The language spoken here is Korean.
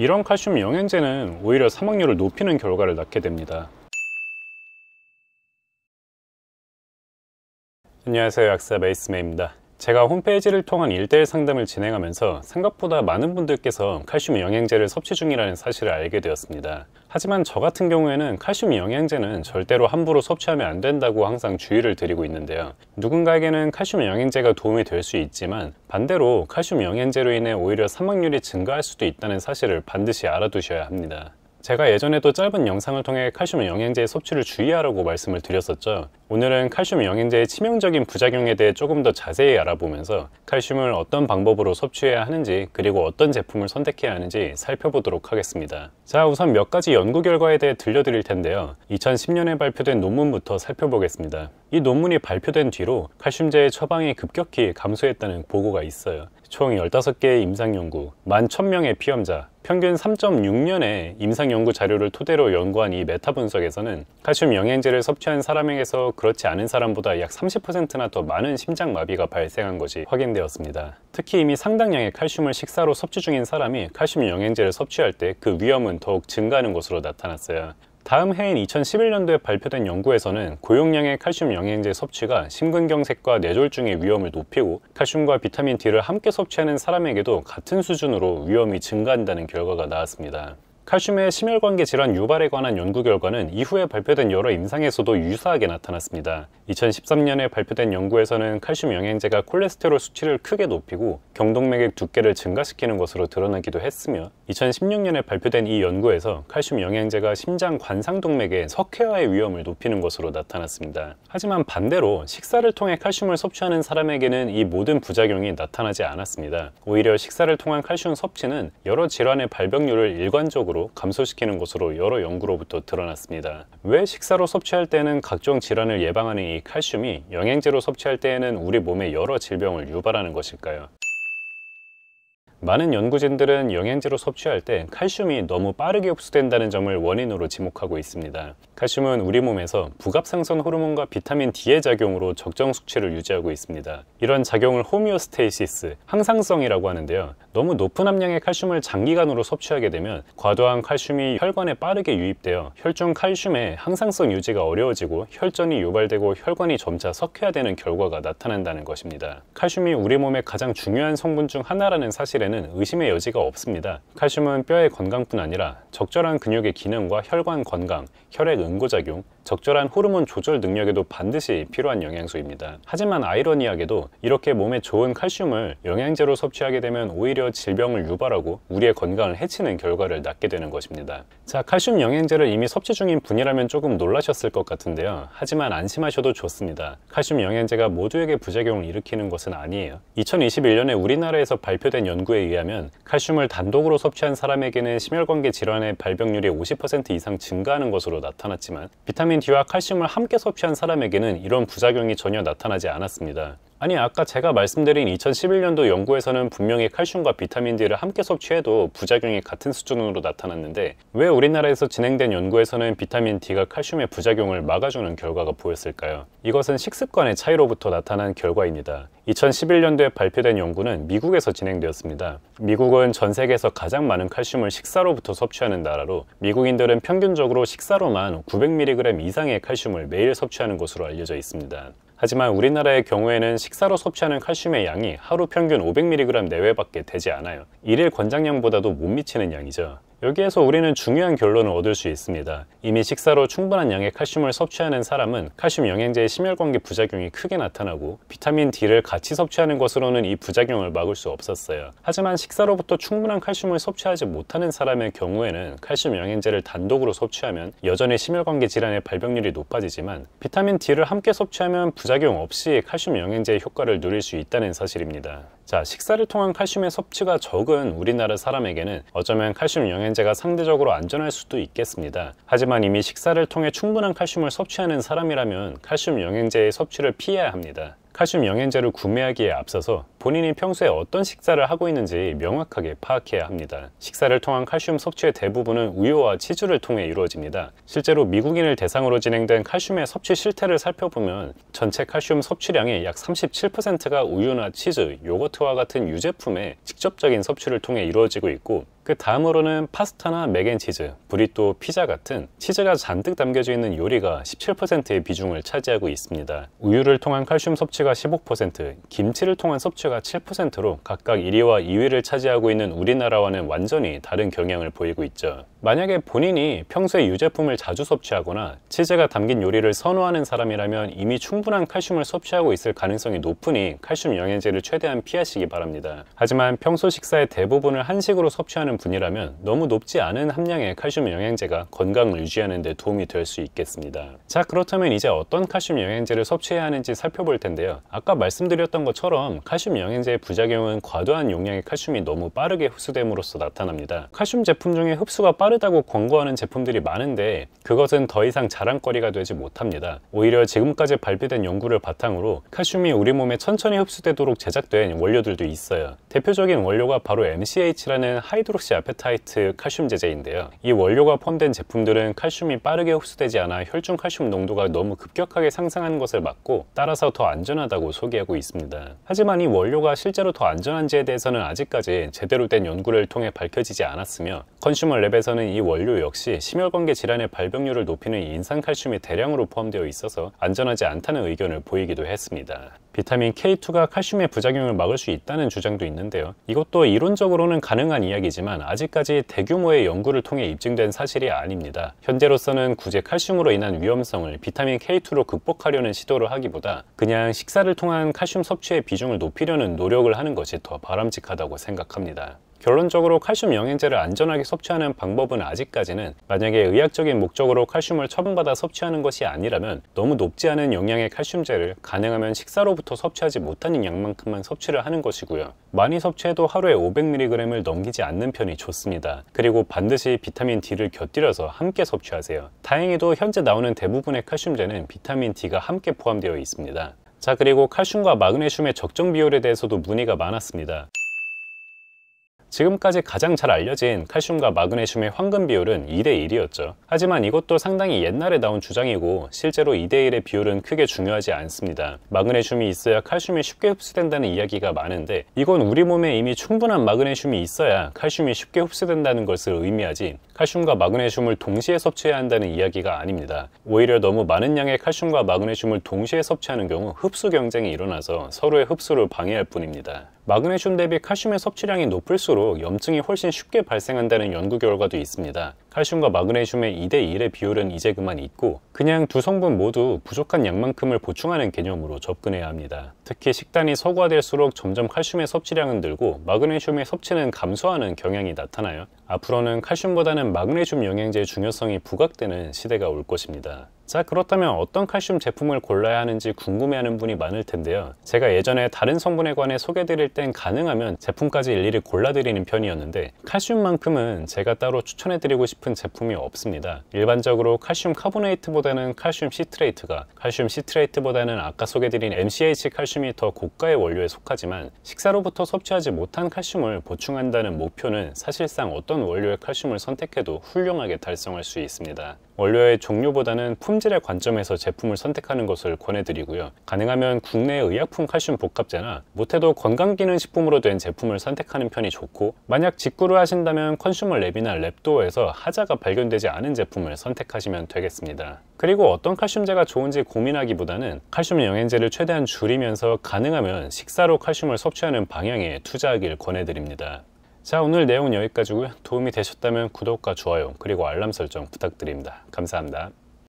이런 칼슘 영양제는 오히려 사망률을 높이는 결과를 낳게 됩니다. 안녕하세요 약사 베이스메입니다. 제가 홈페이지를 통한 일대일 상담을 진행하면서 생각보다 많은 분들께서 칼슘 영양제를 섭취 중이라는 사실을 알게 되었습니다. 하지만 저 같은 경우에는 칼슘 영양제는 절대로 함부로 섭취하면 안 된다고 항상 주의를 드리고 있는데요. 누군가에게는 칼슘 영양제가 도움이 될 수 있지만 반대로 칼슘 영양제로 인해 오히려 사망률이 증가할 수도 있다는 사실을 반드시 알아두셔야 합니다. 제가 예전에도 짧은 영상을 통해 칼슘 영양제 의 섭취를 주의하라고 말씀을 드렸었죠. 오늘은 칼슘 영양제의 치명적인 부작용에 대해 조금 더 자세히 알아보면서 칼슘을 어떤 방법으로 섭취해야 하는지 그리고 어떤 제품을 선택해야 하는지 살펴보도록 하겠습니다. 자 우선 몇 가지 연구 결과에 대해 들려드릴 텐데요. 2010년에 발표된 논문부터 살펴보겠습니다. 이 논문이 발표된 뒤로 칼슘제의 처방이 급격히 감소했다는 보고가 있어요. 총 15개의 임상연구, 11,000명의 피험자, 평균 3.6년의 임상연구 자료를 토대로 연구한 이 메타 분석에서는 칼슘 영양제를 섭취한 사람에게서 그렇지 않은 사람보다 약 30%나 더 많은 심장마비가 발생한 것이 확인되었습니다. 특히 이미 상당량의 칼슘을 식사로 섭취 중인 사람이 칼슘 영양제를 섭취할 때 그 위험은 더욱 증가하는 것으로 나타났어요. 다음 해인 2011년도에 발표된 연구에서는 고용량의 칼슘 영양제 섭취가 심근경색과 뇌졸중의 위험을 높이고 칼슘과 비타민 D를 함께 섭취하는 사람에게도 같은 수준으로 위험이 증가한다는 결과가 나왔습니다. 칼슘의 심혈관계 질환 유발에 관한 연구 결과는 이후에 발표된 여러 임상에서도 유사하게 나타났습니다. 2013년에 발표된 연구에서는 칼슘 영양제가 콜레스테롤 수치를 크게 높이고 경동맥의 두께를 증가시키는 것으로 드러나기도 했으며 2016년에 발표된 이 연구에서 칼슘 영양제가 심장 관상동맥의 석회화의 위험을 높이는 것으로 나타났습니다. 하지만 반대로 식사를 통해 칼슘을 섭취하는 사람에게는 이 모든 부작용이 나타나지 않았습니다. 오히려 식사를 통한 칼슘 섭취는 여러 질환의 발병률을 일관적으로 감소시키는 것으로 여러 연구로부터 드러났습니다. 왜 식사로 섭취할 때는 각종 질환을 예방하는 이 칼슘이 영양제로 섭취할 때에는 우리 몸에 여러 질병을 유발하는 것일까요? 많은 연구진들은 영양제로 섭취할 때 칼슘이 너무 빠르게 흡수된다는 점을 원인으로 지목하고 있습니다. 칼슘은 우리 몸에서 부갑상선 호르몬과 비타민 D의 작용으로 적정 숙취를 유지하고 있습니다. 이런 작용을 호미오스테이시스, 항상성이라고 하는데요. 너무 높은 함량의 칼슘을 장기간으로 섭취하게 되면 과도한 칼슘이 혈관에 빠르게 유입되어 혈중 칼슘의 항상성 유지가 어려워지고 혈전이 유발되고 혈관이 점차 석회화되는 결과가 나타난다는 것입니다. 칼슘이 우리 몸의 가장 중요한 성분 중 하나라는 사실에는 의심의 여지가 없습니다. 칼슘은 뼈의 건강뿐 아니라 적절한 근육의 기능과 혈관 건강, 혈액 응고작용, 적절한 호르몬 조절 능력에도 반드시 필요한 영양소입니다. 하지만 아이러니하게도 이렇게 몸에 좋은 칼슘을 영양제로 섭취하게 되면 오히려 질병을 유발하고 우리의 건강을 해치는 결과를 낳게 되는 것입니다. 자, 칼슘 영양제를 이미 섭취 중인 분이라면 조금 놀라셨을 것 같은데요. 하지만 안심하셔도 좋습니다. 칼슘 영양제가 모두에게 부작용을 일으키는 것은 아니에요. 2021년에 우리나라에서 발표된 연구에 의하면 칼슘을 단독으로 섭취한 사람에게는 심혈관계 질환의 발병률이 50% 이상 증가하는 것으로 나타났지만 비타민 비타민 D와 칼슘을 함께 섭취한 사람에게는 이런 부작용이 전혀 나타나지 않았습니다. 아니 아까 제가 말씀드린 2011년도 연구에서는 분명히 칼슘과 비타민 D를 함께 섭취해도 부작용이 같은 수준으로 나타났는데 왜 우리나라에서 진행된 연구에서는 비타민 D가 칼슘의 부작용을 막아주는 결과가 보였을까요? 이것은 식습관의 차이로부터 나타난 결과입니다. 2011년도에 발표된 연구는 미국에서 진행되었습니다. 미국은 전 세계에서 가장 많은 칼슘을 식사로부터 섭취하는 나라로 미국인들은 평균적으로 식사로만 900mg 이상의 칼슘을 매일 섭취하는 것으로 알려져 있습니다. 하지만 우리나라의 경우에는 식사로 섭취하는 칼슘의 양이 하루 평균 500mg 내외밖에 되지 않아요. 일일 권장량보다도 못 미치는 양이죠. 여기에서 우리는 중요한 결론을 얻을 수 있습니다. 이미 식사로 충분한 양의 칼슘을 섭취하는 사람은 칼슘 영양제의 심혈관계 부작용이 크게 나타나고 비타민 D를 같이 섭취하는 것으로는 이 부작용을 막을 수 없었어요. 하지만 식사로부터 충분한 칼슘을 섭취하지 못하는 사람의 경우에는 칼슘 영양제를 단독으로 섭취하면 여전히 심혈관계 질환의 발병률이 높아지지만 비타민 D를 함께 섭취하면 부작용 없이 칼슘 영양제의 효과를 누릴 수 있다는 사실입니다. 자, 식사를 통한 칼슘의 섭취가 적은 우리나라 사람에게는 어쩌면 칼슘 영양제가 상대적으로 안전할 수도 있겠습니다. 하지만 이미 식사를 통해 충분한 칼슘을 섭취하는 사람이라면 칼슘 영양제의 섭취를 피해야 합니다. 칼슘 영양제를 구매하기에 앞서서 본인이 평소에 어떤 식사를 하고 있는지 명확하게 파악해야 합니다. 식사를 통한 칼슘 섭취의 대부분은 우유와 치즈를 통해 이루어집니다. 실제로 미국인을 대상으로 진행된 칼슘의 섭취 실태를 살펴보면 전체 칼슘 섭취량의 약 37%가 우유나 치즈, 요거트와 같은 유제품의 직접적인 섭취를 통해 이루어지고 있고 그 다음으로는 파스타나 맥앤치즈, 브리또, 피자 같은 치즈가 잔뜩 담겨져 있는 요리가 17%의 비중을 차지하고 있습니다. 우유를 통한 칼슘 섭취가 15%, 김치를 통한 섭취가 7%로 각각 1위와 2위를 차지하고 있는 우리나라와는 완전히 다른 경향을 보이고 있죠. 만약에 본인이 평소에 유제품을 자주 섭취하거나 치즈가 담긴 요리를 선호하는 사람이라면 이미 충분한 칼슘을 섭취하고 있을 가능성이 높으니 칼슘 영양제를 최대한 피하시기 바랍니다. 하지만 평소 식사의 대부분을 한식으로 섭취하는 분이라면 너무 높지 않은 함량의 칼슘 영양제가 건강을 유지하는 데 도움이 될 수 있겠습니다. 자 그렇다면 이제 어떤 칼슘 영양제를 섭취해야 하는지 살펴볼 텐데요. 아까 말씀드렸던 것처럼 칼슘 영양제의 부작용은 과도한 용량의 칼슘이 너무 빠르게 흡수됨으로써 나타납니다. 칼슘 제품 중에 흡수가 빠르다고 권고하는 제품들이 많은데 그것은 더 이상 자랑거리가 되지 못합니다. 오히려 지금까지 발표된 연구를 바탕으로 칼슘이 우리 몸에 천천히 흡수되도록 제작된 원료들도 있어요. 대표적인 원료가 바로 MCH라는 하이드록시 역시 아페타이트 칼슘 제제인데요. 이 원료가 포함된 제품들은 칼슘이 빠르게 흡수되지 않아 혈중 칼슘 농도가 너무 급격하게 상승하는 것을 막고 따라서 더 안전하다고 소개하고 있습니다. 하지만 이 원료가 실제로 더 안전한지에 대해서는 아직까지 제대로 된 연구를 통해 밝혀지지 않았으며 컨슈머랩에서는 이 원료 역시 심혈관계 질환의 발병률을 높이는 인산칼슘이 대량으로 포함되어 있어서 안전하지 않다는 의견을 보이기도 했습니다. 비타민 K2가 칼슘의 부작용을 막을 수 있다는 주장도 있는데요. 이것도 이론적으로는 가능한 이야기지만 아직까지 대규모의 연구를 통해 입증된 사실이 아닙니다. 현재로서는 구제 칼슘으로 인한 위험성을 비타민 K2로 극복하려는 시도를 하기보다 그냥 식사를 통한 칼슘 섭취의 비중을 높이려는 노력을 하는 것이 더 바람직하다고 생각합니다. 결론적으로 칼슘 영양제를 안전하게 섭취하는 방법은 아직까지는 만약에 의학적인 목적으로 칼슘을 처분받아 섭취하는 것이 아니라면 너무 높지 않은 영양의 칼슘제를 가능하면 식사로부터 섭취하지 못하는 양만큼만 섭취를 하는 것이고요. 많이 섭취해도 하루에 500mg을 넘기지 않는 편이 좋습니다. 그리고 반드시 비타민 D를 곁들여서 함께 섭취하세요. 다행히도 현재 나오는 대부분의 칼슘제는 비타민 D가 함께 포함되어 있습니다. 자 그리고 칼슘과 마그네슘의 적정 비율에 대해서도 문의가 많았습니다. 지금까지 가장 잘 알려진 칼슘과 마그네슘의 황금 비율은 2대1이었죠. 하지만 이것도 상당히 옛날에 나온 주장이고 실제로 2대1의 비율은 크게 중요하지 않습니다. 마그네슘이 있어야 칼슘이 쉽게 흡수된다는 이야기가 많은데 이건 우리 몸에 이미 충분한 마그네슘이 있어야 칼슘이 쉽게 흡수된다는 것을 의미하지 칼슘과 마그네슘을 동시에 섭취해야 한다는 이야기가 아닙니다. 오히려 너무 많은 양의 칼슘과 마그네슘을 동시에 섭취하는 경우 흡수 경쟁이 일어나서 서로의 흡수를 방해할 뿐입니다. 마그네슘 대비 칼슘의 섭취량이 높을수록 갈수록 염증이 훨씬 쉽게 발생한다는 연구 결과도 있습니다. 칼슘과 마그네슘의 2대1의 비율은 이제 그만 있고 그냥 두 성분 모두 부족한 양만큼을 보충하는 개념으로 접근해야 합니다. 특히 식단이 서구화될수록 점점 칼슘의 섭취량은 늘고 마그네슘의 섭취는 감소하는 경향이 나타나요. 앞으로는 칼슘보다는 마그네슘 영양제의 중요성이 부각되는 시대가 올 것입니다. 자 그렇다면 어떤 칼슘 제품을 골라야 하는지 궁금해하는 분이 많을 텐데요 제가 예전에 다른 성분에 관해 소개드릴 땐 가능하면 제품까지 일일이 골라드리는 편이었는데 칼슘만큼은 제가 따로 추천해드리고 싶 싶은 제품이 없습니다. 일반적으로 칼슘 카보네이트보다는 칼슘 시트레이트가 칼슘 시트레이트보다는 아까 소개드린 MCH 칼슘이 더 고가의 원료에 속하지만 식사로부터 섭취하지 못한 칼슘을 보충한다는 목표는 사실상 어떤 원료의 칼슘을 선택해도 훌륭하게 달성할 수 있습니다. 원료의 종류보다는 품질의 관점에서 제품을 선택하는 것을 권해드리고요. 가능하면 국내 의약품 칼슘 복합제나 못해도 건강기능식품으로 된 제품을 선택하는 편이 좋고 만약 직구를 하신다면 컨슈머 랩이나 랩도어에서 하자가 발견되지 않은 제품을 선택하시면 되겠습니다. 그리고 어떤 칼슘제가 좋은지 고민하기보다는 칼슘 영양제를 최대한 줄이면서 가능하면 식사로 칼슘을 섭취하는 방향에 투자하길 권해드립니다. 자 오늘 내용은 여기까지고요. 도움이 되셨다면 구독과 좋아요 그리고 알람 설정 부탁드립니다. 감사합니다.